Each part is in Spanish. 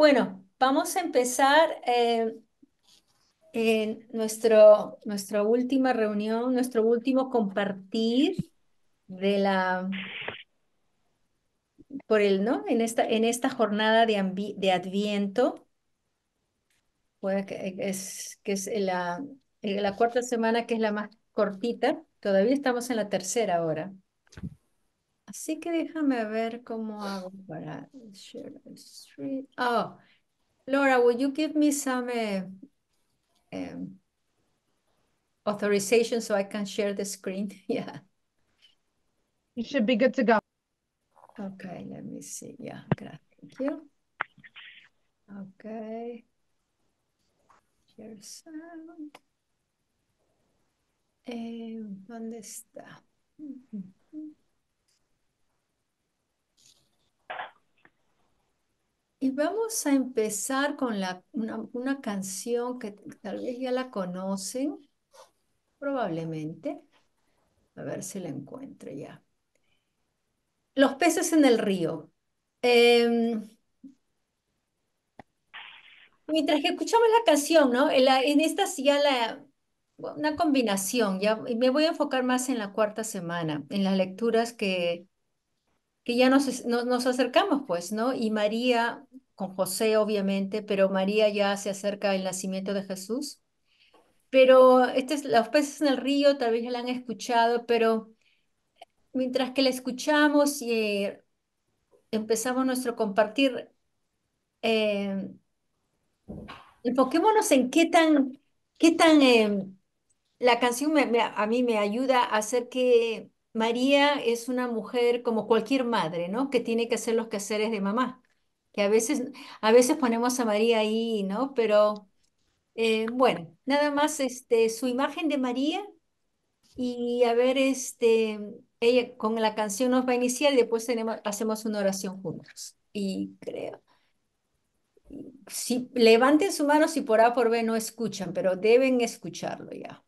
Bueno, vamos a empezar eh, en nuestro, nuestra última reunión, nuestro último compartir de la por el, ¿no? En esta, en esta jornada de, Adviento, que es, la, la cuarta semana que es la más cortita, todavía estamos en la tercera hora. Así que déjame ver cómo hago para share the screen. Oh, Laura, will you give me some uh, um, authorization so I can share the screen? yeah. You should be good to go. Okay, let me see. Yeah, thank you. Okay. Share sound. Eh, ¿Dónde está? Mm -hmm. Y vamos a empezar con una, canción que tal vez ya la conocen, probablemente. A ver si la encuentro ya. Los peces en el río. Em, mientras que escuchamos la canción, ¿no? En, esta ya la, una combinación, ya me voy a enfocar más en la cuarta semana, en las lecturas que ya nos, nos, acercamos, pues, ¿no? Y María, con José obviamente, pero María ya se acerca al nacimiento de Jesús. Pero este es, los peces en el río tal vez la han escuchado, pero mientras que la escuchamos y eh, empezamos nuestro compartir, eh, enfoquémonos en qué tan, qué tan, eh, la canción a mí me ayuda a hacer que María es una mujer como cualquier madre, ¿no? Que tiene que hacer los quehaceres de mamá, que a veces, a veces ponemos a María ahí, ¿no? Pero eh, bueno, nada más este, su imagen de María y a ver, este, ella con la canción nos va a iniciar y después hacemos una oración juntos. Y creo. Si, levanten su mano si por A por B no escuchan, pero deben escucharlo ya.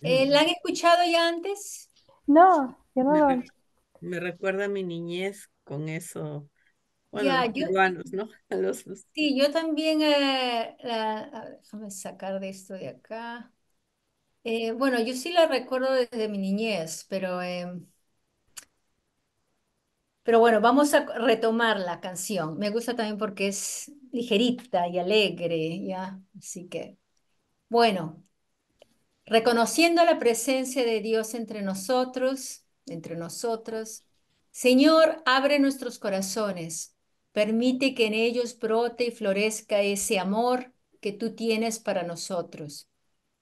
Eh, ¿La han escuchado ya antes? No, yo no me, recuerda a mi niñez con eso. Bueno, los ¿no? Sí, yo también, eh, déjame sacar de esto de acá. Eh, bueno, yo sí la recuerdo desde mi niñez, pero, pero bueno, vamos a retomar la canción. Me gusta también porque es ligerita y alegre, ¿ya? Así que, bueno, reconociendo la presencia de Dios entre nosotros, entre nosotros. Señor, abre nuestros corazones, permite que en ellos brote y florezca ese amor que tú tienes para nosotros.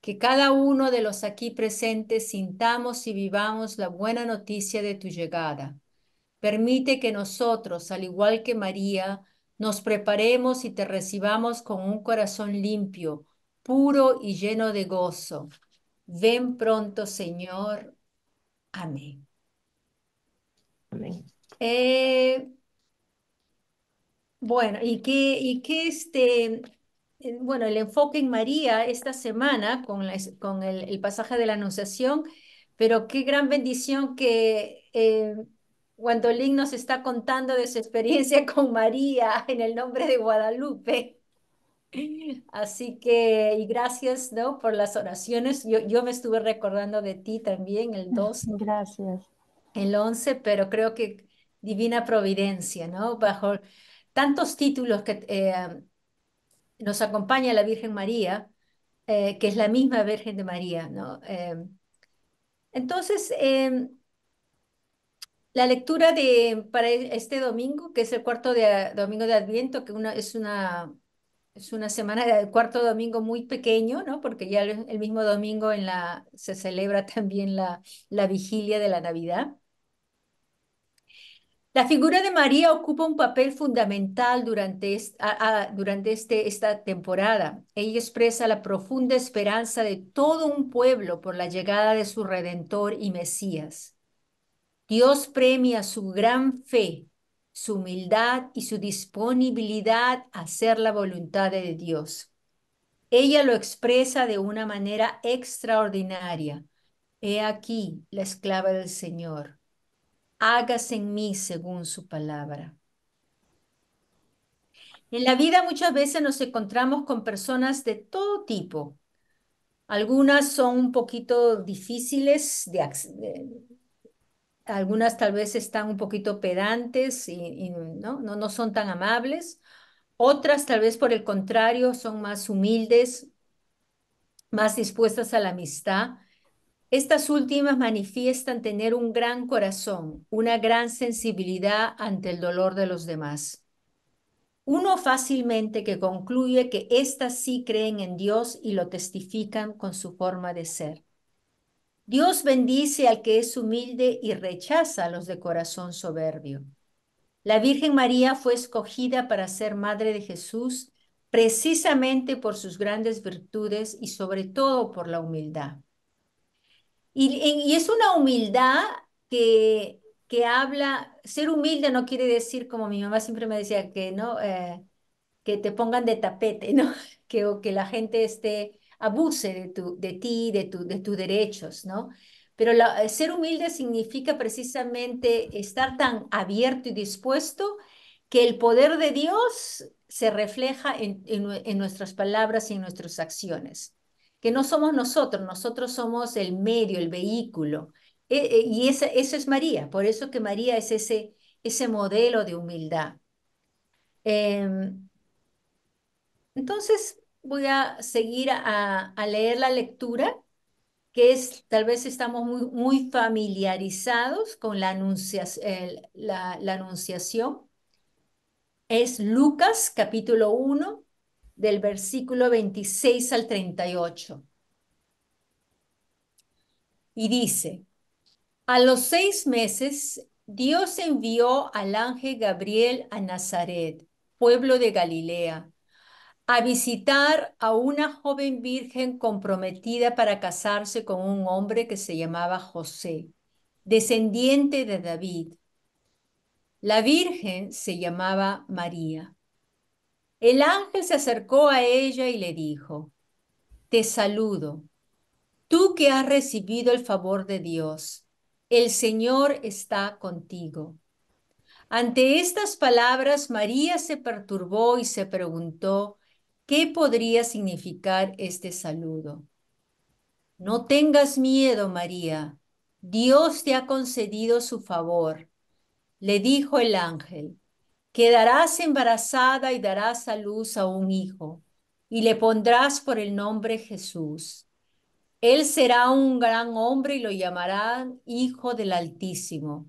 Que cada uno de los aquí presentes sintamos y vivamos la buena noticia de tu llegada. Permite que nosotros, al igual que María, nos preparemos y te recibamos con un corazón limpio, puro y lleno de gozo. Ven pronto, Señor. Amén. Eh, bueno, y qué, y este, eh, bueno, el enfoque en María esta semana con, el, pasaje de la Anunciación, pero qué gran bendición que eh, Guandolín nos está contando de su experiencia con María en el nombre de Guadalupe. Así que, y gracias, ¿no? Por las oraciones. Yo, me estuve recordando de ti también, el 12. Gracias. El 11, pero creo que divina providencia, ¿no? Bajo tantos títulos que eh, nos acompaña la Virgen María, eh, que es la misma Virgen de María, ¿no? Eh, entonces, la lectura de, para este domingo, que es el cuarto de, domingo de Adviento, que una, es una es una semana del cuarto domingo muy pequeño, ¿no? Porque ya el mismo domingo en la, se celebra también la, vigilia de la Navidad. La figura de María ocupa un papel fundamental durante, durante este, esta temporada. Ella expresa la profunda esperanza de todo un pueblo por la llegada de su Redentor y Mesías. Dios premia su gran fe su humildad y su disponibilidad a hacer la voluntad de Dios. Ella lo expresa de una manera extraordinaria. He aquí la esclava del Señor. Hágase en mí según su palabra. En la vida muchas veces nos encontramos con personas de todo tipo. Algunas son un poquito difíciles de, algunas tal vez están un poquito pedantes y, ¿no? no son tan amables, otras tal vez por el contrario son más humildes, más dispuestas a la amistad. Estas últimas manifiestan tener un gran corazón, una gran sensibilidad ante el dolor de los demás. Uno fácilmente que concluye que éstas sí creen en Dios y lo testifican con su forma de ser. Dios bendice al que es humilde y rechaza a los de corazón soberbio. La Virgen María fue escogida para ser madre de Jesús precisamente por sus grandes virtudes y sobre todo por la humildad. Y, es una humildad que, que, habla, ser humilde no quiere decir, como mi mamá siempre me decía, que no, eh, que te pongan de tapete, ¿no? Que, o que la gente esté abuse de, tu, de ti, de, tu, de tus derechos, ¿no? Pero eh, ser humilde significa precisamente estar tan abierto y dispuesto que el poder de Dios se refleja en, nuestras palabras y en nuestras acciones. Que no somos nosotros, nosotros somos el medio, el vehículo. E, e, y eso es María, por eso que María es ese, ese modelo de humildad. Em, entonces, voy a seguir a, leer la lectura, que es, tal vez estamos muy, muy familiarizados con la, la, la anunciación. Es Lucas capítulo 1, del versículo 26 al 38. Y dice, a los seis meses Dios envió al ángel Gabriel a Nazaret, pueblo de Galilea a visitar a una joven virgen comprometida para casarse con un hombre que se llamaba José, descendiente de David. La virgen se llamaba María. El ángel se acercó a ella y le dijo, Te saludo, tú que has recibido el favor de Dios, el Señor está contigo. Ante estas palabras, María se perturbó y se preguntó, ¿Qué podría significar este saludo? No tengas miedo, María. Dios te ha concedido su favor. Le dijo el ángel, quedarás embarazada y darás a luz a un hijo, y le pondrás por el nombre Jesús. Él será un gran hombre y lo llamarán Hijo del Altísimo.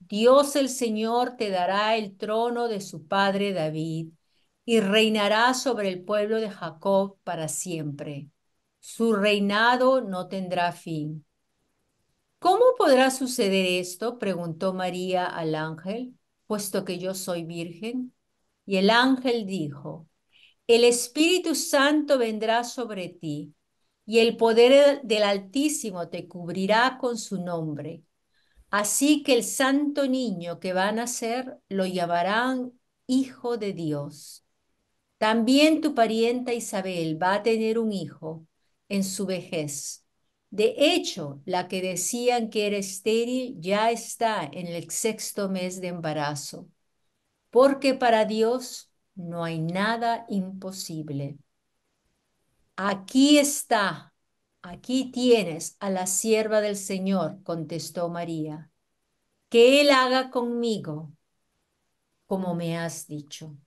Dios el Señor te dará el trono de su padre David y reinará sobre el pueblo de Jacob para siempre. Su reinado no tendrá fin. ¿Cómo podrá suceder esto? preguntó María al ángel, puesto que yo soy virgen. Y el ángel dijo, el Espíritu Santo vendrá sobre ti, y el poder del Altísimo te cubrirá con su nombre. Así que el santo niño que va a nacer lo llamarán Hijo de Dios. También tu parienta Isabel va a tener un hijo en su vejez. De hecho, la que decían que era estéril ya está en el sexto mes de embarazo, porque para Dios no hay nada imposible. Aquí está, aquí tienes a la sierva del Señor, contestó María, que Él haga conmigo como me has dicho.